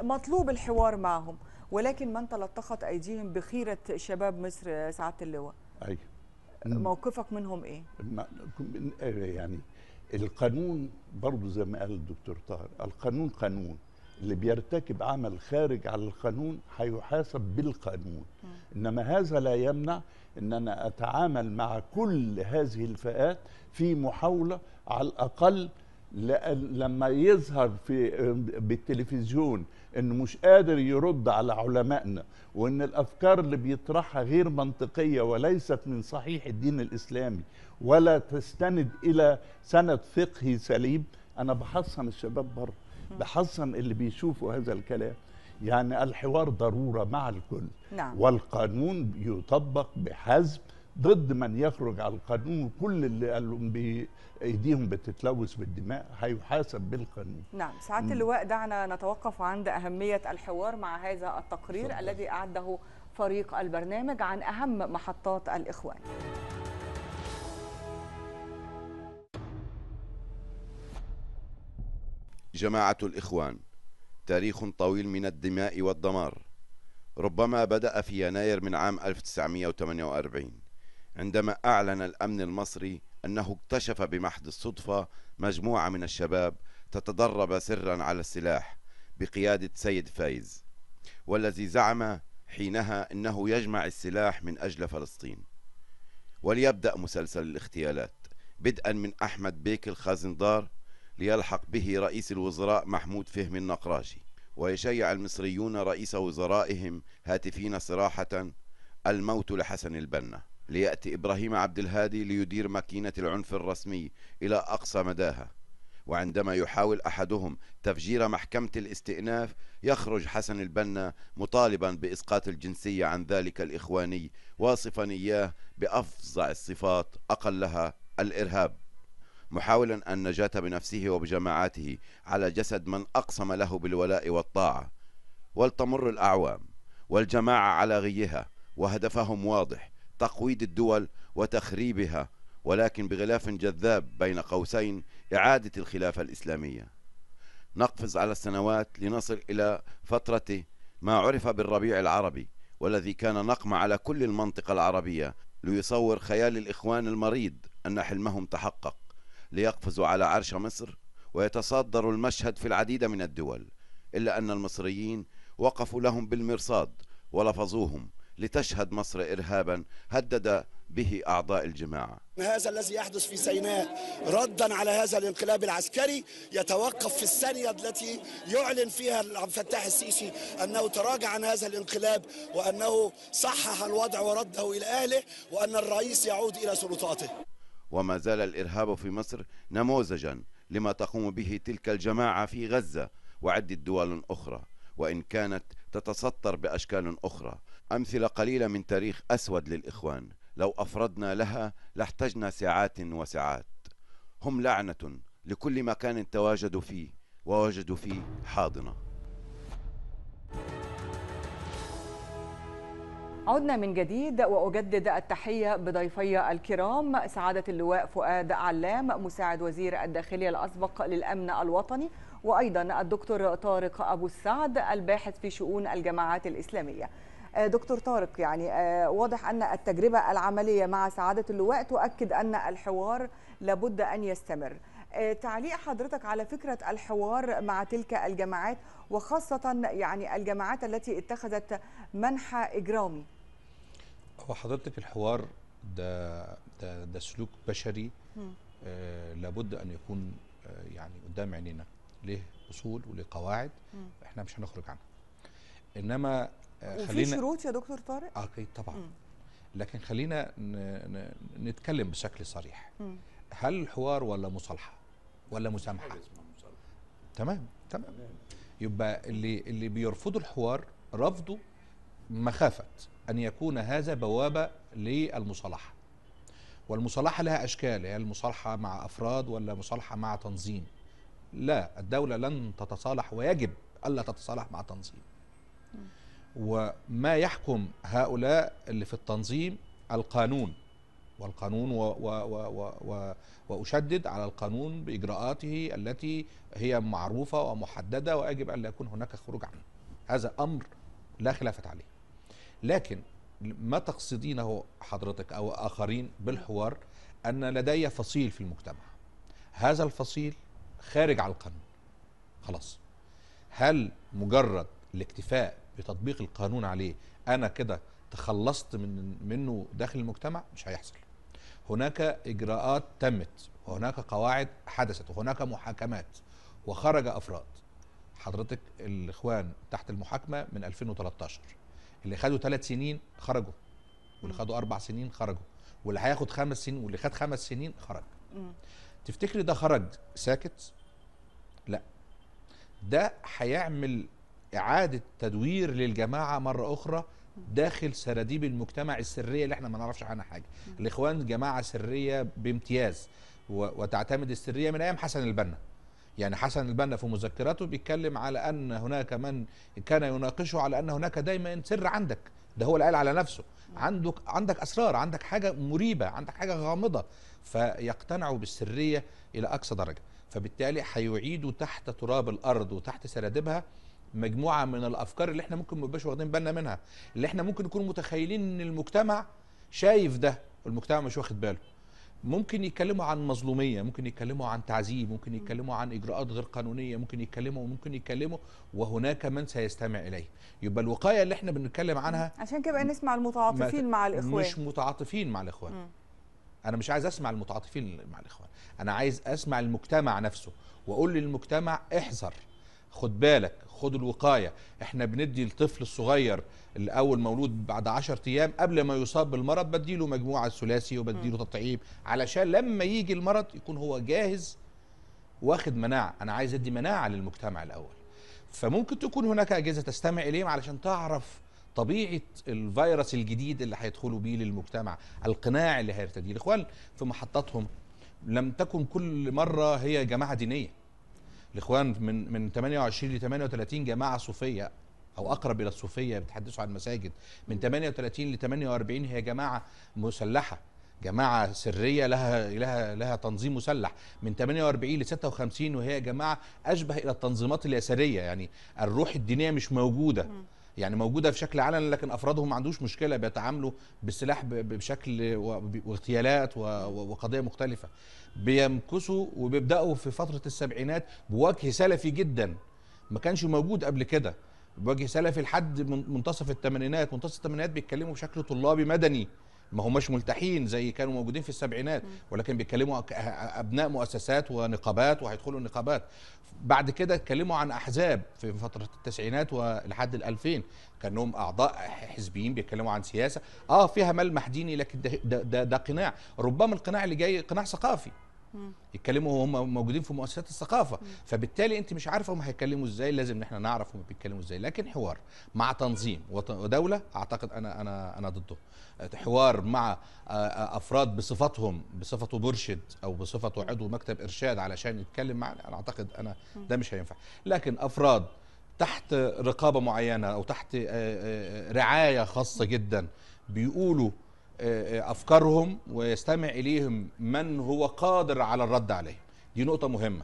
مطلوب الحوار معهم ولكن من تلطخت ايديهم بخيره شباب مصر سعاده اللواء ايوه آه، موقفك منهم ايه, إيه، يعني القانون برضه زي ما قال الدكتور طاهر القانون قانون اللي بيرتكب عمل خارج على القانون هيحاسب بالقانون م. انما هذا لا يمنع ان انا اتعامل مع كل هذه الفئات في محاوله على الاقل لما يظهر في بالتلفزيون انه مش قادر يرد على علمائنا وان الافكار اللي بيطرحها غير منطقيه وليست من صحيح الدين الاسلامي ولا تستند الى سند فقهي سليم انا بحصن الشباب بره بحصن اللي بيشوفوا هذا الكلام يعني الحوار ضرورة مع الكل نعم. والقانون يطبق بحزم ضد من يخرج على القانون كل اللي قالهم بايديهم بتتلوث بالدماء هيحاسب بالقانون نعم ساعات اللواء دعنا نتوقف عند اهميه الحوار مع هذا التقرير صحيح. الذي اعده فريق البرنامج عن اهم محطات الاخوان جماعة الإخوان تاريخ طويل من الدماء والدمار ربما بدأ في يناير من عام 1948 عندما أعلن الأمن المصري أنه اكتشف بمحض الصدفة مجموعة من الشباب تتدرب سرا على السلاح بقيادة سيد فايز والذي زعم حينها أنه يجمع السلاح من أجل فلسطين وليبدأ مسلسل الاغتيالات بدءا من أحمد بيك الخازندار ليلحق به رئيس الوزراء محمود فهمي النقراشي ويشيع المصريون رئيس وزرائهم هاتفين صراحة الموت لحسن البنا ليأتي إبراهيم عبد الهادي ليدير ماكينة العنف الرسمي إلى أقصى مداها وعندما يحاول أحدهم تفجير محكمة الاستئناف يخرج حسن البنا مطالبا بإسقاط الجنسية عن ذلك الإخواني واصفا إياه بأفظع الصفات أقلها الإرهاب محاولا النجاة بنفسه وبجماعته على جسد من أقسم له بالولاء والطاعة ولتمر الأعوام والجماعة على غيها وهدفهم واضح تقويد الدول وتخريبها ولكن بغلاف جذاب بين قوسين إعادة الخلافة الإسلامية نقفز على السنوات لنصل إلى فترة ما عرف بالربيع العربي والذي كان نقمة على كل المنطقة العربية ليصور خيال الإخوان المريض أن حلمهم تحقق ليقفزوا على عرش مصر ويتصدروا المشهد في العديد من الدول إلا أن المصريين وقفوا لهم بالمرصاد ولفظوهم لتشهد مصر إرهابا هدد به أعضاء الجماعة هذا الذي يحدث في سيناء ردا على هذا الانقلاب العسكري يتوقف في الثانية التي يعلن فيها عبد الفتاح السيسي أنه تراجع عن هذا الانقلاب وأنه صحح الوضع ورده إلى أهله وأن الرئيس يعود إلى سلطاته وما زال الإرهاب في مصر نموذجا لما تقوم به تلك الجماعة في غزة وعدة دول أخرى وإن كانت تتسطر بأشكال أخرى أمثلة قليلة من تاريخ أسود للإخوان لو أفردنا لها لاحتجنا ساعات وساعات هم لعنة لكل مكان تواجدوا فيه ووجدوا فيه حاضنه عدنا من جديد واجدد التحيه بضيفي الكرام سعاده اللواء فؤاد علام مساعد وزير الداخليه الاسبق للامن الوطني وايضا الدكتور طارق ابو السعد الباحث في شؤون الجماعات الاسلاميه. آه، دكتور طارق يعني آه، واضح ان التجربه العمليه مع سعاده اللواء تؤكد ان الحوار لابد ان يستمر. آه، تعليق حضرتك على فكرة الحوار مع تلك الجماعات وخاصة يعني الجماعات التي اتخذت منحى إجرامي هو حضرتك الحوار ده ده, ده سلوك بشري آه لابد ان يكون آه يعني قدام عينينا ليه اصول وليه قواعد احنا مش هنخرج عنها انما آه خلينا شروط يا دكتور طارق آه، اكيد طبعا مم. لكن خلينا نتكلم بشكل صريح مم. هل الحوار ولا مصالحه ولا مسامحه تمام تمام يبقى اللي اللي بيرفضوا الحوار رفضوا مخافة أن يكون هذا بوابة للمصالحة والمصالحة لها أشكال هي المصالحة مع أفراد ولا مصالحة مع تنظيم لا الدولة لن تتصالح ويجب ألا تتصالح مع تنظيم وما يحكم هؤلاء اللي في التنظيم القانون والقانون و و و و وأشدد على القانون بإجراءاته التي هي معروفة ومحددة ويجب أن لا يكون هناك خروج عنه هذا أمر لا خلافة عليه لكن ما تقصدينه حضرتك أو آخرين بالحوار أن لدي فصيل في المجتمع هذا الفصيل خارج على القانون خلاص هل مجرد الاكتفاء بتطبيق القانون عليه أنا كده تخلصت من منه داخل المجتمع مش هيحصل هناك إجراءات تمت وهناك قواعد حدثت وهناك محاكمات وخرج أفراد حضرتك الإخوان تحت المحاكمة من 2013 اللي خدوا ثلاث سنين خرجوا واللي خدوا اربع سنين خرجوا واللي هياخد خمس سنين واللي خد خمس سنين خرج تفتكري ده خرج ساكت لا ده هيعمل اعاده تدوير للجماعه مره اخرى داخل سراديب المجتمع السريه اللي احنا ما نعرفش عنها حاجه الاخوان جماعه سريه بامتياز وتعتمد السريه من ايام حسن البنا يعني حسن البنا في مذكراته بيتكلم على ان هناك من كان يناقشه على ان هناك دايما سر عندك ده هو اللي قال على نفسه عندك عندك اسرار عندك حاجه مريبه عندك حاجه غامضه فيقتنع بالسريه الى اقصى درجه فبالتالي هيعيدوا تحت تراب الارض وتحت سراديبها مجموعه من الافكار اللي احنا ممكن ما نبقاش واخدين بالنا منها اللي احنا ممكن نكون متخيلين ان المجتمع شايف ده والمجتمع مش واخد باله ممكن يتكلموا عن مظلوميه ممكن يتكلموا عن تعذيب ممكن يتكلموا عن اجراءات غير قانونيه ممكن يتكلموا وممكن يتكلموا وهناك من سيستمع اليه يبقى الوقايه اللي احنا بنتكلم عنها عشان كده بقى نسمع المتعاطفين مع الاخوان مش متعاطفين مع الاخوان م. انا مش عايز اسمع المتعاطفين مع الاخوان انا عايز اسمع المجتمع نفسه واقول للمجتمع احذر خد بالك خد الوقايه احنا بندي الطفل الصغير الاول مولود بعد 10 ايام قبل ما يصاب بالمرض بديله مجموعه ثلاثي وبديله تطعيم علشان لما يجي المرض يكون هو جاهز واخد مناعه انا عايز ادي مناعه للمجتمع الاول فممكن تكون هناك اجهزه تستمع اليهم علشان تعرف طبيعه الفيروس الجديد اللي هيدخلوا بيه للمجتمع القناع اللي هيرتديه الاخوان في محطاتهم لم تكن كل مره هي جماعه دينيه الاخوان من من 28 ل 38 جماعه صوفيه او اقرب الى الصوفيه بيتحدثوا عن مساجد من 38 ل 48 هي جماعه مسلحه جماعه سريه لها لها لها تنظيم مسلح من 48 ل 56 وهي جماعه اشبه الى التنظيمات اليساريه يعني الروح الدينيه مش موجوده يعني موجوده في شكل علني لكن افرادهم ما عندوش مشكله بيتعاملوا بالسلاح بشكل واغتيالات وقضايا مختلفه بيمكثوا وبيبداوا في فتره السبعينات بوجه سلفي جدا ما كانش موجود قبل كده بوجه سلفي لحد منتصف الثمانينات منتصف الثمانينات بيتكلموا بشكل طلابي مدني ما هماش ملتحين زي كانوا موجودين في السبعينات ولكن بيتكلموا ابناء مؤسسات ونقابات وهيدخلوا النقابات بعد كده اتكلموا عن احزاب في فتره التسعينات ولحد ال2000 كانهم اعضاء حزبيين بيتكلموا عن سياسه اه فيها ملمح ديني لكن ده, ده, ده قناع ربما القناع اللي جاي قناع ثقافي يتكلموا وهم موجودين في مؤسسات الثقافه مم. فبالتالي انت مش عارفه هم هيتكلموا ازاي لازم احنا نعرف هم بيتكلموا ازاي لكن حوار مع تنظيم ودوله اعتقد انا انا انا ضده آه، حوار مع آه، آه، افراد بصفتهم بصفته مرشد او بصفته عضو مكتب ارشاد علشان يتكلم معنا انا اعتقد انا ده مش هينفع لكن افراد تحت رقابه معينه او تحت رعايه خاصه جدا بيقولوا آه، آه، افكارهم ويستمع اليهم من هو قادر على الرد عليهم دي نقطه مهمه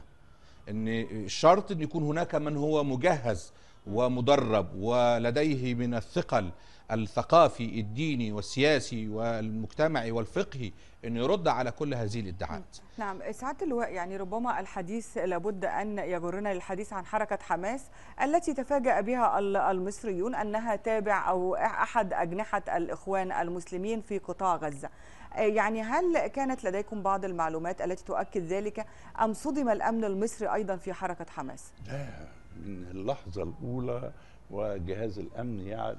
ان الشرط ان يكون هناك من هو مجهز ومدرب ولديه من الثقل الثقافي الديني والسياسي والمجتمعي والفقهي أن يرد على كل هذه الادعاءات نعم سعادة اللواء يعني ربما الحديث لابد أن يجرنا للحديث عن حركة حماس التي تفاجأ بها المصريون أنها تابع أو أحد أجنحة الإخوان المسلمين في قطاع غزة آه، يعني هل كانت لديكم بعض المعلومات التي تؤكد ذلك أم صدم الأمن المصري أيضا في حركة حماس؟ لا من اللحظة الأولى وجهاز الامن يعرف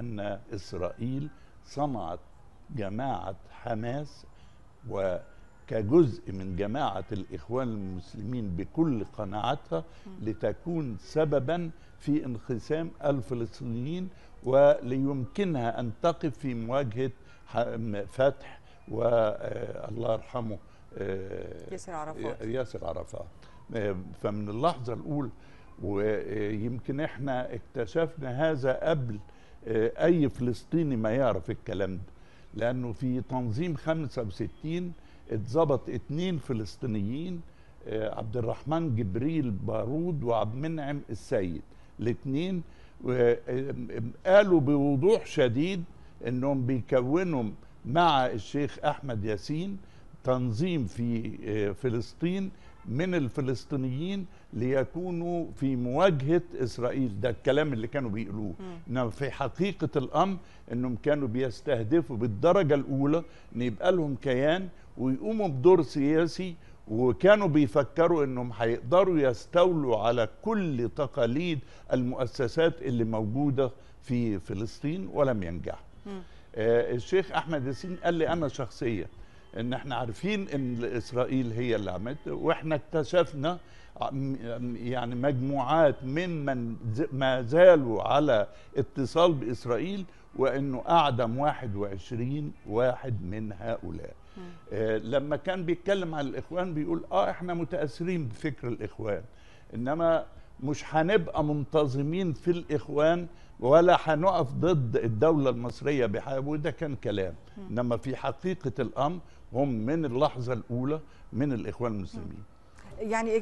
ان اسرائيل صنعت جماعه حماس وكجزء من جماعه الاخوان المسلمين بكل قناعتها لتكون سببا في انقسام الفلسطينيين وليمكنها ان تقف في مواجهه فتح والله آه، يرحمه آه، ياسر عرفات ياسر عرفات آه، فمن اللحظه الاولى ويمكن احنا اكتشفنا هذا قبل آه، اي فلسطيني ما يعرف الكلام ده لانه في تنظيم 65 اتظبط اتنين فلسطينيين آه، عبد الرحمن جبريل بارود وعبد المنعم السيد الاتنين آه، قالوا بوضوح شديد انهم بيكونوا مع الشيخ احمد ياسين تنظيم في فلسطين من الفلسطينيين ليكونوا في مواجهة إسرائيل ده الكلام اللي كانوا بيقولوه إنما في حقيقة الأمر إنهم كانوا بيستهدفوا بالدرجة الأولى إن يبقى لهم كيان ويقوموا بدور سياسي وكانوا بيفكروا انهم هيقدروا يستولوا على كل تقاليد المؤسسات اللي موجوده في فلسطين ولم ينجحوا. آه الشيخ احمد ياسين قال لي انا شخصيا ان احنا عارفين ان اسرائيل هي اللي عملت واحنا اكتشفنا آه، آه، يعني مجموعات ممن ما زالوا على اتصال باسرائيل وانه اعدم 21 واحد من هؤلاء آه لما كان بيتكلم عن الاخوان بيقول اه احنا متاثرين بفكر الاخوان انما مش هنبقى منتظمين في الاخوان ولا هنقف ضد الدوله المصريه بحاجه وده كان كلام انما في حقيقه الامر هم من اللحظه الاولى من الاخوان المسلمين يعني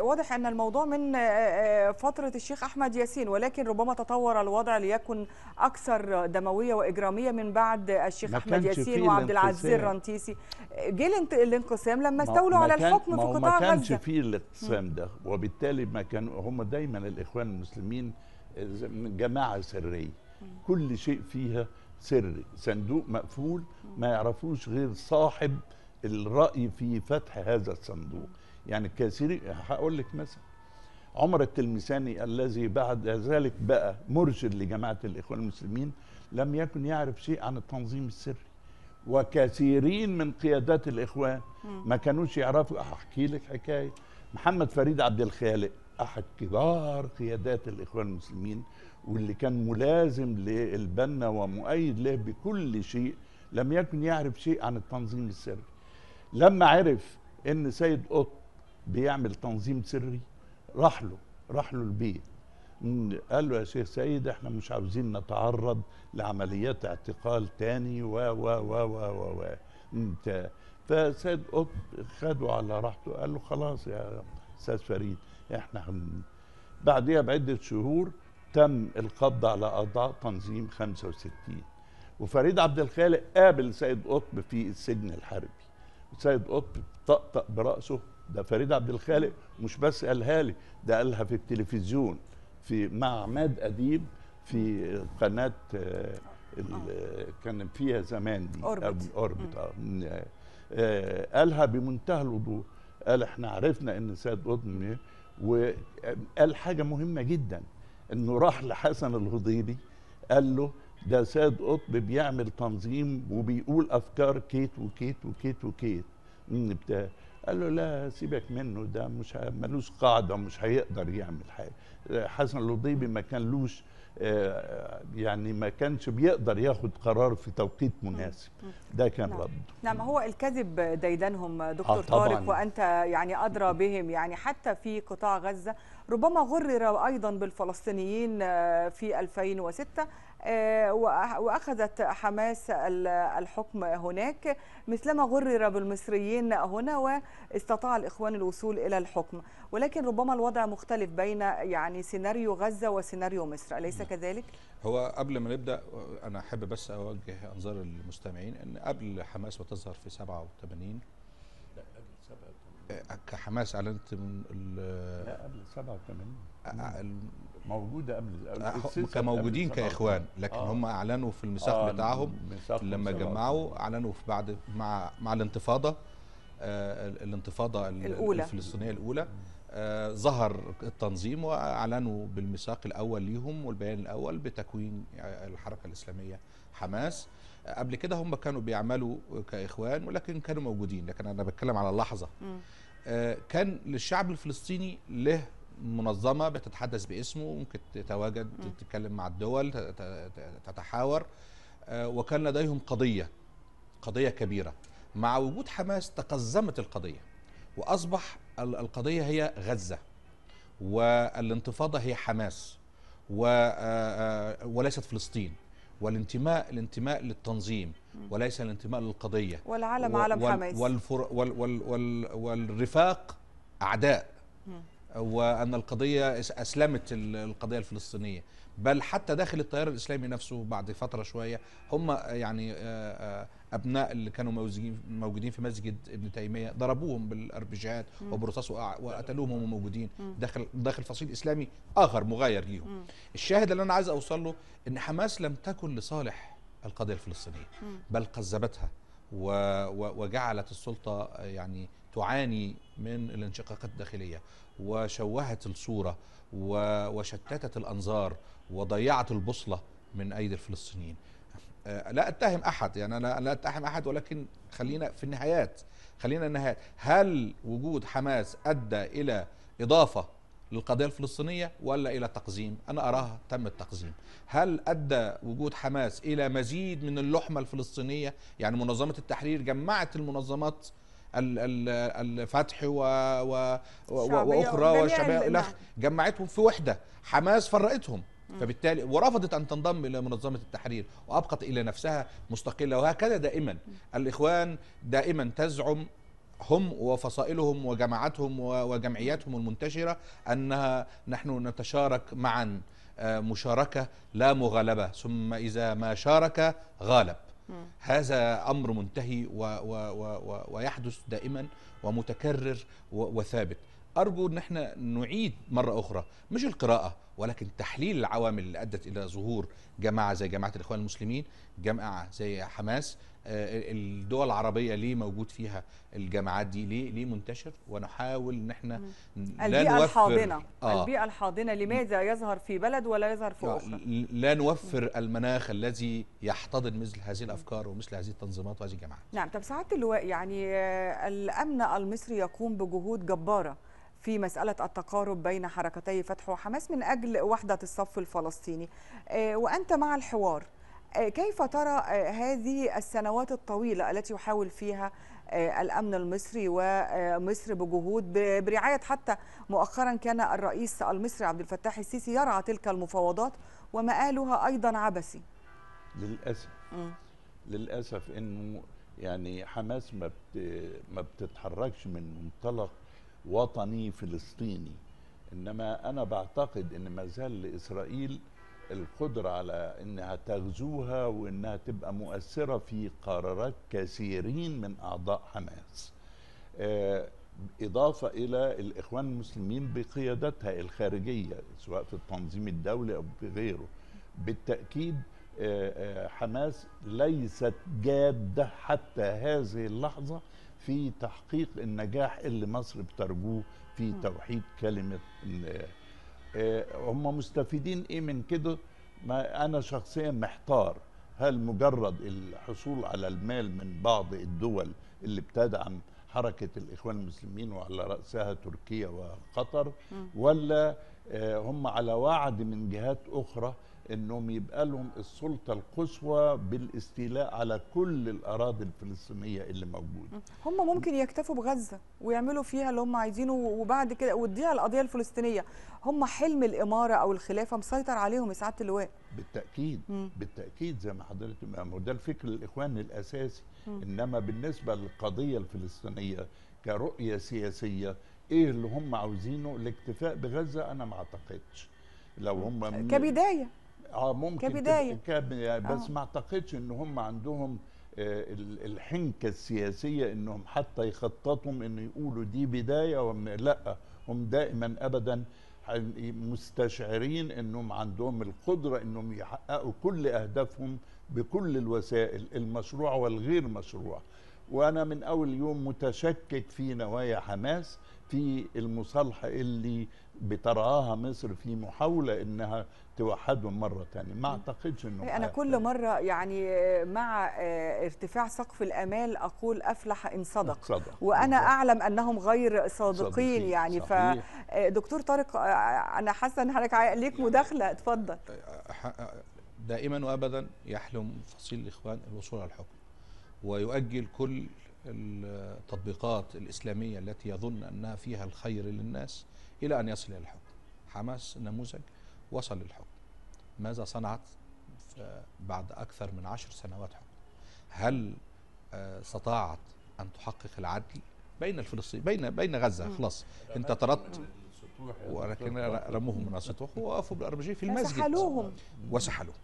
واضح ان الموضوع من آه، آه، فتره الشيخ احمد ياسين ولكن ربما تطور الوضع ليكن اكثر دمويه واجراميه من بعد الشيخ احمد ياسين وعبد العزيز الرنتيسي جه الانقسام لما استولوا على الحكم في قطاع غزه ما كانش فيه الانقسام ده وبالتالي ما كان هم دايما الاخوان المسلمين آه، جماعه سريه كل شيء فيها سري صندوق مقفول ما يعرفوش غير صاحب الرأي في فتح هذا الصندوق يعني كثير هقول لك مثلا عمر التلمساني الذي بعد ذلك بقى مرشد لجماعة الإخوان المسلمين لم يكن يعرف شيء عن التنظيم السري وكثيرين من قيادات الإخوان ما كانوش يعرفوا أحكي لك حكاية محمد فريد عبد الخالق أحد كبار قيادات الإخوان المسلمين واللي كان ملازم للبنا ومؤيد له بكل شيء لم يكن يعرف شيء عن التنظيم السري لما عرف ان سيد قط بيعمل تنظيم سري راح له راح له البيت قال له يا شيخ سيد احنا مش عاوزين نتعرض لعمليات اعتقال تاني و و و و و, و. فسيد قط خده على راحته قال له خلاص يا استاذ فريد احنا هن... بعديها بعده شهور تم القبض على اعضاء تنظيم 65 وفريد عبد الخالق قابل سيد قطب في السجن الحربي سيد قطب طقطق براسه ده فريد عبد الخالق مش بس قالها لي ده قالها في التلفزيون في مع عماد اديب في قناه آه، آه، كان فيها زمان دي اوربت اوربت آه، قالها بمنتهى الوضوح قال احنا عرفنا ان سيد قطب وقال حاجه مهمه جدا انه راح لحسن الهضيبي قال له ده ساد قطب بيعمل تنظيم وبيقول افكار كيت وكيت وكيت وكيت من بتاع قال له لا سيبك منه ده مش ملوش قاعده مش هيقدر يعمل حاجه حسن الهضيبي ما كان لوش آه، يعني ما كانش بيقدر ياخد قرار في توقيت مناسب ده كان نعم. رد نعم هو الكذب ديدنهم دكتور آه، طارق وانت يعني ادرى بهم يعني حتى في قطاع غزه ربما غرر أيضا بالفلسطينيين آه، في 2006 آه، وأخذت حماس الحكم هناك مثلما غرر بالمصريين هنا واستطاع الإخوان الوصول إلى الحكم ولكن ربما الوضع مختلف بين يعني سيناريو غزة وسيناريو مصر أليس نعم. كذلك؟ هو قبل ما نبدأ أنا أحب بس أوجه أنظار المستمعين أن قبل حماس وتظهر في 87 كحماس اعلنت من لا قبل 87 موجوده قبل أه، كموجودين كاخوان لكن آه. هم اعلنوا في الميثاق آه بتاعهم لما جمعوا اعلنوا في بعد مع مع الانتفاضه آه الانتفاضه الأولى. الفلسطينيه الاولى آه ظهر التنظيم واعلنوا بالميثاق الاول ليهم والبيان الاول بتكوين الحركه الاسلاميه حماس قبل كده هم كانوا بيعملوا كاخوان ولكن كانوا موجودين لكن انا بتكلم على اللحظه آه، كان للشعب الفلسطيني له منظمه بتتحدث باسمه ممكن تتواجد تتكلم مع الدول تتحاور آه، وكان لديهم قضيه قضيه كبيره مع وجود حماس تقزمت القضيه واصبح القضيه هي غزه والانتفاضه هي حماس آه، وليست فلسطين والانتماء الانتماء للتنظيم وليس الانتماء للقضية والعالم و... علم حماس والفر... وال... وال... وال... والرفاق أعداء وأن القضية أسلمت القضية الفلسطينية بل حتى داخل التيار الاسلامي نفسه بعد فتره شويه هم يعني آه، آه، ابناء اللي كانوا موجودين في مسجد ابن تيميه ضربوهم بالاربجات وبرصاص وقتلوهم وهم موجودين داخل داخل فصيل اسلامي اخر مغاير ليهم الشاهد اللي انا عايز اوصل له ان حماس لم تكن لصالح القضيه الفلسطينيه بل قذبتها وجعلت السلطه آه، يعني تعاني من الانشقاقات الداخليه وشوهت الصوره وشتتت الانظار وضيعت البوصله من ايدي الفلسطينيين آه، لا اتهم احد يعني انا لا اتهم احد ولكن خلينا في النهايات خلينا النهايات هل وجود حماس ادى الى اضافه للقضيه الفلسطينيه ولا الى تقزيم انا اراها تم التقزيم هل ادى وجود حماس الى مزيد من اللحمه الفلسطينيه يعني منظمه التحرير جمعت المنظمات الفتح و... و... واخرى والشباب نعم. جمعتهم في وحده حماس فرقتهم فبالتالي ورفضت ان تنضم الى منظمه التحرير وابقت الى نفسها مستقله وهكذا دائما الاخوان دائما تزعم هم وفصائلهم وجماعتهم وجمعياتهم المنتشره انها نحن نتشارك معا آه، مشاركه لا مغالبه ثم اذا ما شارك غالب هذا امر منتهي و و و ويحدث دائما ومتكرر وثابت ارجو ان احنا نعيد مره اخرى مش القراءه ولكن تحليل العوامل اللي ادت الى ظهور جماعه زي جماعه الاخوان المسلمين جماعه زي حماس آه، الدول العربيه ليه موجود فيها الجماعات دي ليه ليه منتشر ونحاول ان احنا لا البيئه الحاضنه آه البيئه الحاضنه لماذا يظهر في بلد ولا يظهر في آه، اخرى لا نوفر المناخ الذي يحتضن مثل هذه الافكار ومثل هذه التنظيمات وهذه الجماعات نعم طب سعاده اللواء يعني آه، الامن المصري يقوم بجهود جباره في مسألة التقارب بين حركتي فتح وحماس من أجل وحدة الصف الفلسطيني آه، وأنت مع الحوار آه، كيف ترى آه، هذه السنوات الطويلة التي يحاول فيها الأمن المصري ومصر بجهود برعاية حتى مؤخرا كان الرئيس المصري عبد الفتاح السيسي يرعى تلك المفاوضات ومآلها أيضا عبثي للأسف م. للأسف أنه يعني حماس ما بتتحركش من منطلق وطني فلسطيني انما انا بعتقد ان ما زال لاسرائيل القدره على انها تغزوها وانها تبقى مؤثره في قرارات كثيرين من اعضاء حماس آه، اضافه الى الاخوان المسلمين بقيادتها الخارجيه سواء في التنظيم الدولي او بغيره بالتاكيد آه، آه، حماس ليست جاده حتى هذه اللحظه في تحقيق النجاح اللي مصر بترجوه في توحيد كلمه آه، هم مستفيدين ايه من كده ما انا شخصيا محتار هل مجرد الحصول على المال من بعض الدول اللي بتدعم حركة الإخوان المسلمين وعلى رأسها تركيا وقطر ولا آه، هم على وعد من جهات أخرى انهم يبقى لهم السلطه القصوى بالاستيلاء على كل الاراضي الفلسطينيه اللي موجوده هم ممكن يكتفوا بغزه ويعملوا فيها اللي هم عايزينه وبعد كده وتضيع القضيه الفلسطينيه هم حلم الاماره او الخلافه مسيطر عليهم يا سعاده اللواء بالتاكيد م. بالتاكيد زي ما حضرتك ما ده الفكر الاخوان الاساسي م. انما بالنسبه للقضيه الفلسطينيه كرؤيه سياسيه ايه اللي هم عاوزينه الاكتفاء بغزه انا ما اعتقدش لو هم كبدايه اه ممكن كبدايه كب... يعني آه. بس آه. ما اعتقدش ان هم عندهم آه، الحنكه السياسيه انهم حتى يخططوا ان يقولوا دي بدايه وم... لا هم دائما ابدا مستشعرين انهم عندهم القدره انهم يحققوا كل اهدافهم بكل الوسائل المشروع والغير مشروع وانا من اول يوم متشكك في نوايا حماس في المصالحة اللي بتراها مصر في محاولة انها توحدهم مرة تانية ما اعتقدش انه إيه، انا كل تاني. مرة يعني مع آه، ارتفاع سقف الامال اقول افلح ان صدق, صدق. وانا صدق. اعلم انهم غير صادقين, صادقين. يعني صحيح. فدكتور آه، طارق آه، انا حاسة ان حضرتك ليك يعني مداخلة اتفضل دائما وابدا يحلم فصيل الاخوان الوصول على الحكم ويؤجل كل التطبيقات الإسلامية التي يظن أنها فيها الخير للناس إلى أن يصل إلى الحكم حماس نموذج وصل للحكم ماذا صنعت آه، بعد أكثر من عشر سنوات حكم هل آه، استطاعت أن تحقق العدل بين الفلسطينيين بين بين غزة خلاص أنت طردت يعني ولكن رموهم من السطوح ووقفوا بالأربجية في المسجد وسحلوهم وسحلوهم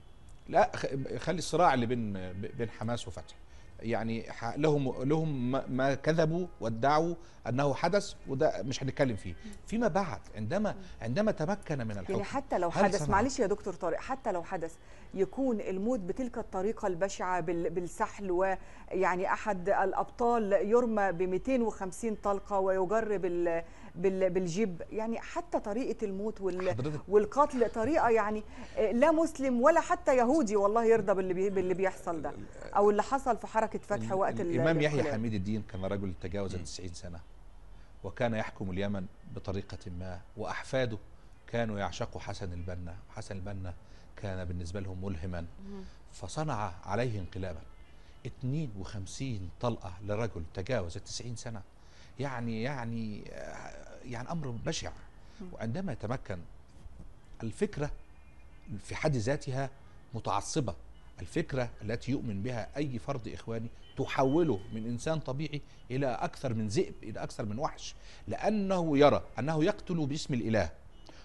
لا خلي الصراع اللي بين بين حماس وفتح يعني لهم لهم ما كذبوا وادعوا انه حدث وده مش هنتكلم فيه فيما بعد عندما عندما تمكن من الحكم يعني حتى لو حدث معلش يا دكتور طارق حتى لو حدث يكون الموت بتلك الطريقه البشعه بالسحل ويعني احد الابطال يرمى ب 250 طلقه ويجرب بالجيب يعني حتى طريقه الموت وال والقتل طريقه يعني آه، لا مسلم ولا حتى يهودي والله يرضى باللي باللي بيحصل ده او اللي حصل في حركه فتح وقت الامام يحيى حميد الدين كان رجل تجاوز ال 90 سنه وكان يحكم اليمن بطريقه ما واحفاده كانوا يعشقوا حسن البنا حسن البنا كان بالنسبه لهم ملهما فصنع عليه انقلابا 52 طلقه لرجل تجاوز 90 سنه يعني يعني آه، يعني امر بشع وعندما يتمكن الفكره في حد ذاتها متعصبه الفكره التي يؤمن بها اي فرد اخواني تحوله من انسان طبيعي الى اكثر من ذئب الى اكثر من وحش لانه يرى انه يقتل باسم الاله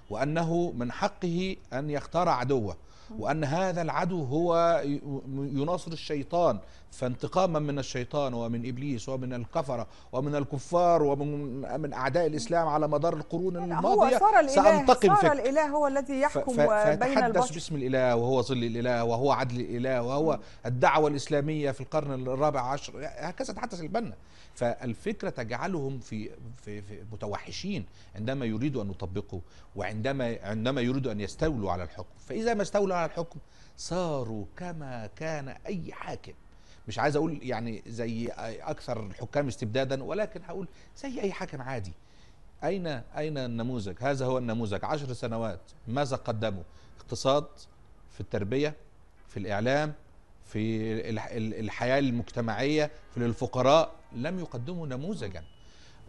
وانه من حقه ان يختار عدوه وأن هذا العدو هو يناصر الشيطان فانتقاما من الشيطان ومن إبليس ومن الكفرة ومن الكفار ومن أعداء الإسلام على مدار القرون الماضية هو صار الإله سأنتقم صار فيك. الإله هو الذي يحكم بين البشر باسم الإله وهو ظل الإله وهو عدل الإله وهو الدعوة الإسلامية في القرن الرابع عشر هكذا تحدث البنا فالفكره تجعلهم في في, في متوحشين عندما يريدوا ان يطبقوا وعندما عندما يريدوا ان يستولوا على الحكم فاذا ما استولوا على الحكم صاروا كما كان اي حاكم مش عايز اقول يعني زي اكثر الحكام استبدادا ولكن هقول زي اي حاكم عادي اين اين النموذج هذا هو النموذج عشر سنوات ماذا قدموا اقتصاد في التربيه في الاعلام في الحياة المجتمعية في الفقراء لم يقدموا نموذجا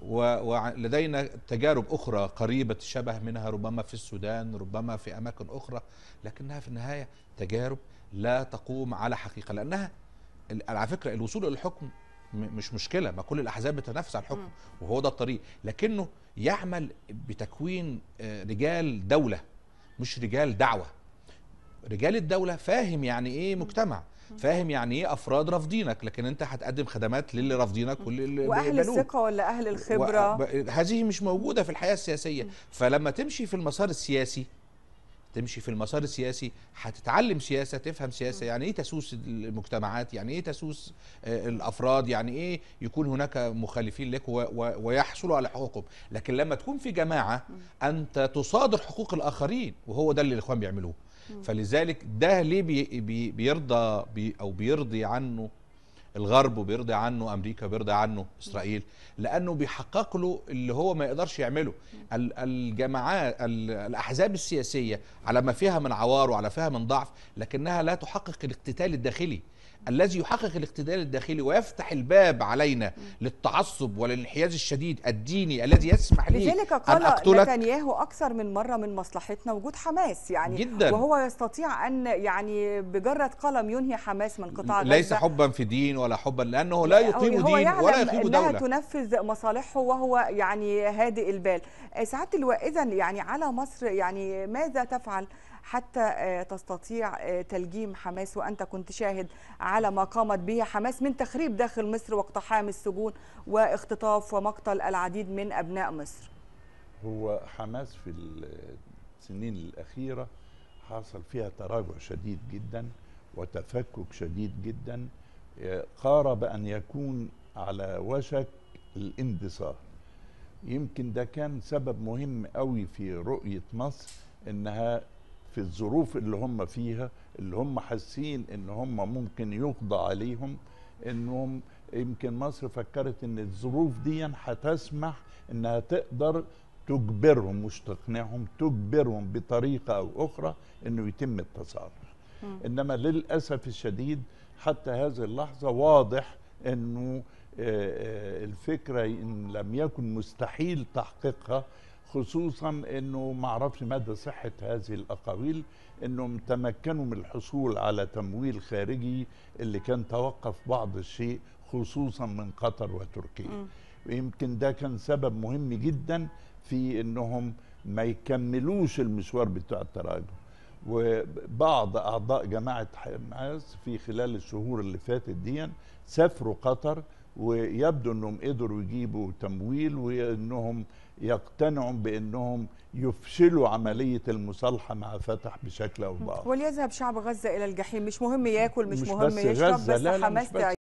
ولدينا تجارب أخرى قريبة الشبه منها ربما في السودان ربما في أماكن أخرى لكنها في النهاية تجارب لا تقوم على حقيقة لأنها على فكرة الوصول إلى الحكم مش مشكلة ما كل الأحزاب بتنافس على الحكم وهو ده الطريق لكنه يعمل بتكوين آه، رجال دولة مش رجال دعوة رجال الدولة فاهم يعني إيه مجتمع فاهم يعني ايه افراد رافضينك لكن انت هتقدم خدمات للي رافضينك واللي واهل الثقه ولا اهل الخبره و... هذه مش موجوده في الحياه السياسيه فلما تمشي في المسار السياسي تمشي في المسار السياسي هتتعلم سياسه تفهم سياسه يعني ايه تسوس المجتمعات يعني ايه تسوس آه، الافراد يعني ايه يكون هناك مخالفين لك ويحصلوا على حقوقهم لكن لما تكون في جماعه انت تصادر حقوق الاخرين وهو ده اللي الاخوان بيعملوه فلذلك ده ليه بي بي بيرضى بي او بيرضي عنه الغرب وبيرضي عنه امريكا وبيرضي عنه اسرائيل لانه بيحقق له اللي هو ما يقدرش يعمله الجماعات الاحزاب السياسيه على ما فيها من عوار وعلى فيها من ضعف لكنها لا تحقق الاقتتال الداخلي الذي يحقق الاقتدار الداخلي ويفتح الباب علينا للتعصب والانحياز الشديد الديني الذي يسمح لي لذلك قال نتنياهو اكثر من مره من مصلحتنا وجود حماس يعني جدا وهو يستطيع ان يعني بجره قلم ينهي حماس من قطاع غزه ليس حبا في دين ولا حبا لانه لا يقيم دين ولا يقيم دوله انها تنفذ مصالحه وهو يعني هادئ البال آه، سعاده اللواء اذا يعني على مصر يعني ماذا تفعل حتى آه، تستطيع آه، تلجيم حماس وأنت كنت شاهد على ما قامت به حماس من تخريب داخل مصر واقتحام السجون واختطاف ومقتل العديد من أبناء مصر هو حماس في السنين الأخيرة حصل فيها تراجع شديد جدا وتفكك شديد جدا آه، قارب أن يكون على وشك الاندثار يمكن ده كان سبب مهم قوي في رؤية مصر انها في الظروف اللي هم فيها اللي هم حاسين ان هم ممكن يقضى عليهم انهم يمكن مصر فكرت ان الظروف دي هتسمح انها تقدر تجبرهم مش تقنعهم تجبرهم بطريقه او اخرى انه يتم التصالح انما للاسف الشديد حتى هذه اللحظه واضح انه آه، آه، الفكره ان لم يكن مستحيل تحقيقها خصوصا انه ما اعرفش مدى صحه هذه الاقاويل انهم تمكنوا من الحصول على تمويل خارجي اللي كان توقف بعض الشيء خصوصا من قطر وتركيا ويمكن ده كان سبب مهم جدا في انهم ما يكملوش المشوار بتاع التراجع وبعض اعضاء جماعه حماس في خلال الشهور اللي فاتت دي سافروا قطر ويبدو انهم قدروا يجيبوا تمويل وانهم يقتنعوا بانهم يفشلوا عمليه المصالحه مع فتح بشكل او باخر وليذهب شعب غزه الى الجحيم مش مهم ياكل مش, مش مهم بس يشرب غزة بس, بس حماس